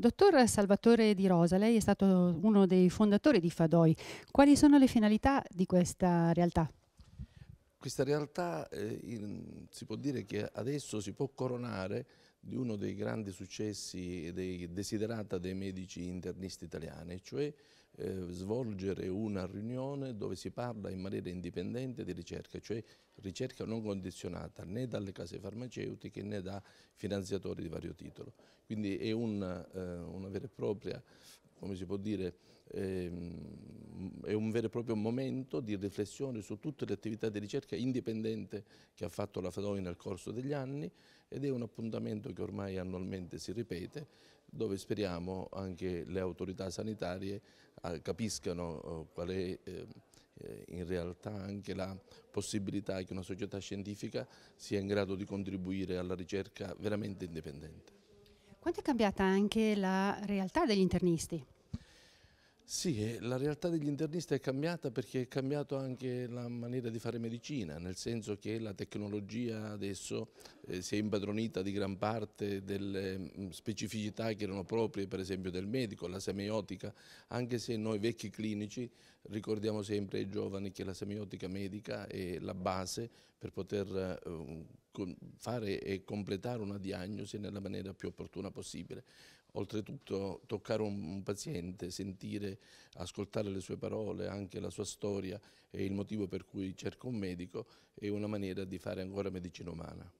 Dottor Salvatore Di Rosa, lei è stato uno dei fondatori di Fadoi. Quali sono le finalità di questa realtà? Questa realtà eh, in, si può dire che adesso si può coronare di uno dei grandi successi dei, desiderata dei medici internisti italiani, cioè eh, svolgere una riunione dove si parla in maniera indipendente di ricerca, cioè ricerca non condizionata né dalle case farmaceutiche né da finanziatori di vario titolo. Quindi è una, eh, una vera e propria come si può dire, ehm, è un vero e proprio momento di riflessione su tutte le attività di ricerca indipendente che ha fatto la FADOI nel corso degli anni ed è un appuntamento che ormai annualmente si ripete dove speriamo anche le autorità sanitarie eh, capiscano eh, qual è eh, in realtà anche la possibilità che una società scientifica sia in grado di contribuire alla ricerca veramente indipendente. Quanto è cambiata anche la realtà degli internisti? Sì, eh, la realtà degli internisti è cambiata perché è cambiata anche la maniera di fare medicina, nel senso che la tecnologia adesso eh, si è impadronita di gran parte delle mm, specificità che erano proprie per esempio del medico, la semiotica, anche se noi vecchi clinici ricordiamo sempre ai giovani che la semiotica medica è la base per poter eh, fare e completare una diagnosi nella maniera più opportuna possibile. Oltretutto toccare un paziente, sentire, ascoltare le sue parole, anche la sua storia e il motivo per cui cerca un medico è una maniera di fare ancora medicina umana.